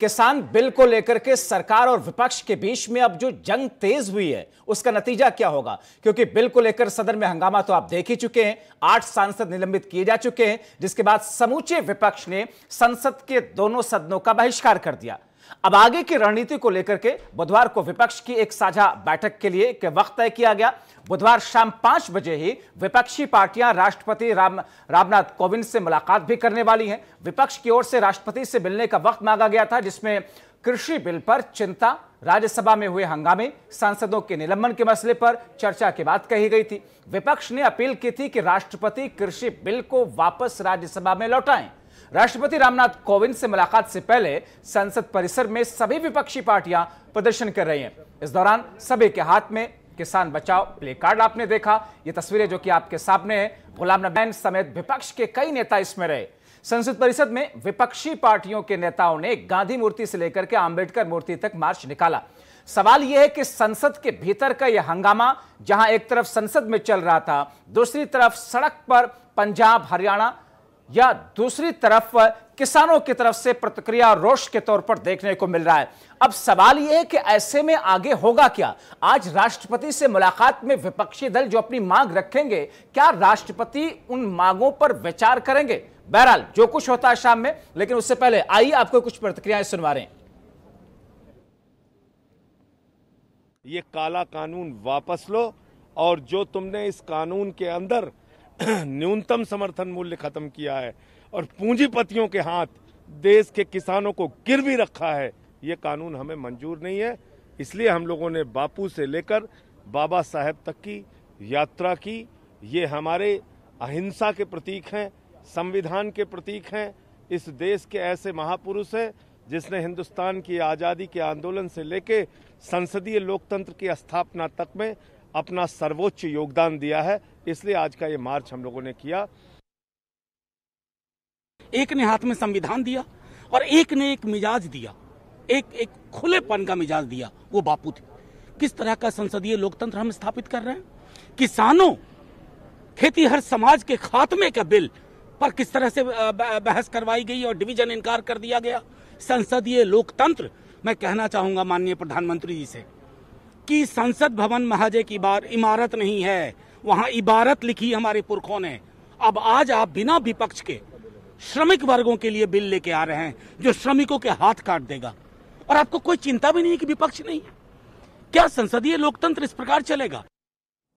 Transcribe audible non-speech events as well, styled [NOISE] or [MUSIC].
किसान बिल को लेकर के सरकार और विपक्ष के बीच में अब जो जंग तेज हुई है उसका नतीजा क्या होगा क्योंकि बिल को लेकर सदन में हंगामा तो आप देख ही चुके हैं आठ सांसद निलंबित किए जा चुके हैं जिसके बाद समूचे विपक्ष ने संसद के दोनों सदनों का बहिष्कार कर दिया अब आगे की रणनीति को लेकर के बुधवार को विपक्ष की एक साझा बैठक के लिए के वक्त तय किया गया बुधवार शाम पांच बजे ही विपक्षी पार्टियां राष्ट्रपति राम रामनाथ कोविंद से मुलाकात भी करने वाली हैं विपक्ष की ओर से राष्ट्रपति से मिलने का वक्त मांगा गया था जिसमें कृषि बिल पर चिंता राज्यसभा में हुए हंगामे सांसदों के निलंबन के मसले पर चर्चा के बाद कही गई थी विपक्ष ने अपील की थी कि राष्ट्रपति कृषि बिल को वापस राज्यसभा में लौटाएं राष्ट्रपति रामनाथ कोविंद से मुलाकात से पहले संसद परिसर में सभी विपक्षी पार्टियां प्रदर्शन कर रही हैं इस दौरान सभी के हाथ में किसान बचाओ प्ले कार्ड आपने देखा ये तस्वीरें जो कि आपके सामने है गुलाम नबैन समेत विपक्ष के कई नेता इसमें रहे संसद परिषद में विपक्षी पार्टियों के नेताओं ने गांधी मूर्ति से लेकर के आंबेडकर मूर्ति तक मार्च निकाला सवाल यह है कि संसद के भीतर का यह हंगामा जहां एक तरफ संसद में चल रहा था दूसरी तरफ सड़क पर पंजाब हरियाणा या दूसरी तरफ किसानों की तरफ से प्रतिक्रिया रोष के तौर पर देखने को मिल रहा है अब सवाल यह है कि ऐसे में आगे होगा क्या आज राष्ट्रपति से मुलाकात में विपक्षी दल जो अपनी मांग रखेंगे क्या राष्ट्रपति उन मांगों पर विचार करेंगे बहरहाल जो कुछ होता है शाम में लेकिन उससे पहले आइए आपको कुछ प्रतिक्रियाएं सुनवा रहे हैं ये काला कानून वापस लो और जो तुमने इस कानून के अंदर [CLEARS THROAT] न्यूनतम समर्थन मूल्य खत्म किया है और पूंजीपतियों के हाथ देश के किसानों को गिर भी रखा है ये कानून हमें मंजूर नहीं है इसलिए हम लोगों ने बापू से लेकर बाबा साहेब तक की यात्रा की ये हमारे अहिंसा के प्रतीक हैं संविधान के प्रतीक हैं इस देश के ऐसे महापुरुष हैं जिसने हिंदुस्तान की आज़ादी के आंदोलन से लेके संसदीय लोकतंत्र की स्थापना तक में अपना सर्वोच्च योगदान दिया है इसलिए आज का ये मार्च हम लोगों ने किया एक ने हाथ में संविधान दिया और एक ने एक मिजाज दिया एक एक खुलेपन का मिजाज दिया वो बापू थे किस तरह का संसदीय लोकतंत्र हम स्थापित कर रहे हैं किसानों खेती हर समाज के खात्मे का बिल पर किस तरह से बहस करवाई गई और डिवीजन इनकार कर दिया गया संसदीय लोकतंत्र मैं कहना चाहूंगा माननीय प्रधानमंत्री जी से कि संसद भवन की बार इमारत नहीं है वहां इबारत लिखी हमारे पुरखों ने अब आज आप बिना विपक्ष के श्रमिक वर्गों के लिए बिल लेके आ रहे हैं जो श्रमिकों के हाथ काट देगा और आपको कोई चिंता भी नहीं है कि विपक्ष नहीं है क्या संसदीय लोकतंत्र इस प्रकार चलेगा